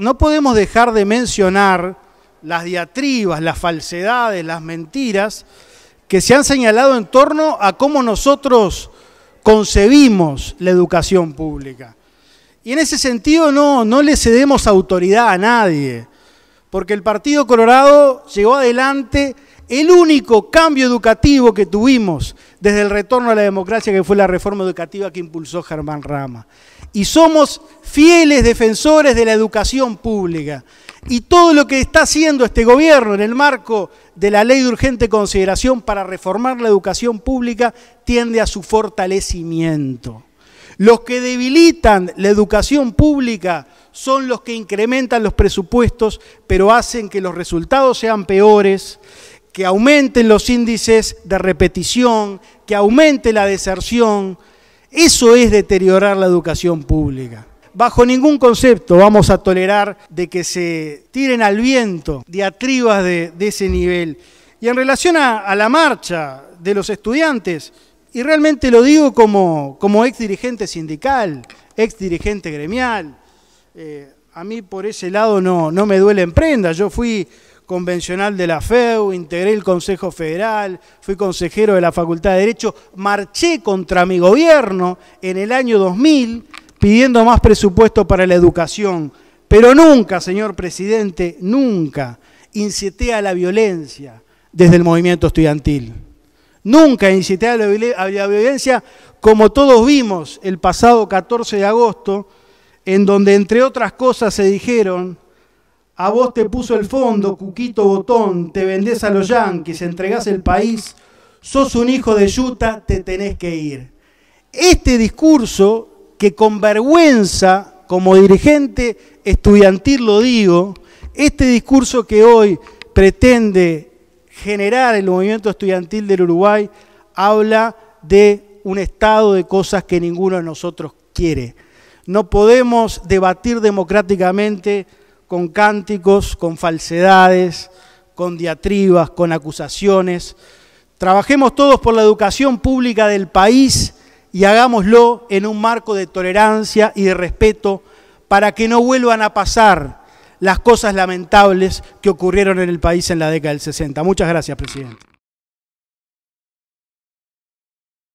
no podemos dejar de mencionar las diatribas, las falsedades, las mentiras que se han señalado en torno a cómo nosotros concebimos la educación pública. Y en ese sentido no, no le cedemos autoridad a nadie, porque el Partido Colorado llegó adelante el único cambio educativo que tuvimos desde el retorno a la democracia, que fue la reforma educativa que impulsó Germán Rama. Y somos fieles defensores de la educación pública. Y todo lo que está haciendo este gobierno en el marco de la ley de urgente consideración para reformar la educación pública tiende a su fortalecimiento. Los que debilitan la educación pública son los que incrementan los presupuestos, pero hacen que los resultados sean peores, que aumenten los índices de repetición, que aumente la deserción. Eso es deteriorar la educación pública. Bajo ningún concepto vamos a tolerar de que se tiren al viento diatribas de, de ese nivel. Y en relación a, la marcha de los estudiantes, y realmente lo digo como, como ex dirigente sindical, ex dirigente gremial, eh, a mí por ese lado no, no me duele en prenda. Yo fui convencional de la FEU, integré el Consejo Federal, fui consejero de la Facultad de Derecho, marché contra mi gobierno en el año 2000 pidiendo más presupuesto para la educación, pero nunca, señor presidente, nunca incité a la violencia desde el movimiento estudiantil. Nunca incité a la violencia como todos vimos el pasado 14 de agosto, en donde entre otras cosas se dijeron a vos te puso el fondo, Cuquito Botón, te vendés a los Yankees, entregás el país, sos un hijo de yuta, te tenés que ir. Este discurso, que con vergüenza, como dirigente estudiantil lo digo, este discurso que hoy pretende generar el movimiento estudiantil del Uruguay, habla de un estado de cosas que ninguno de nosotros quiere. No podemos debatir democráticamente con cánticos, con falsedades, con diatribas, con acusaciones. Trabajemos todos por la educación pública del país y hagámoslo en un marco de tolerancia y de respeto para que no vuelvan a pasar las cosas lamentables que ocurrieron en el país en la década del 60. Muchas gracias, presidente.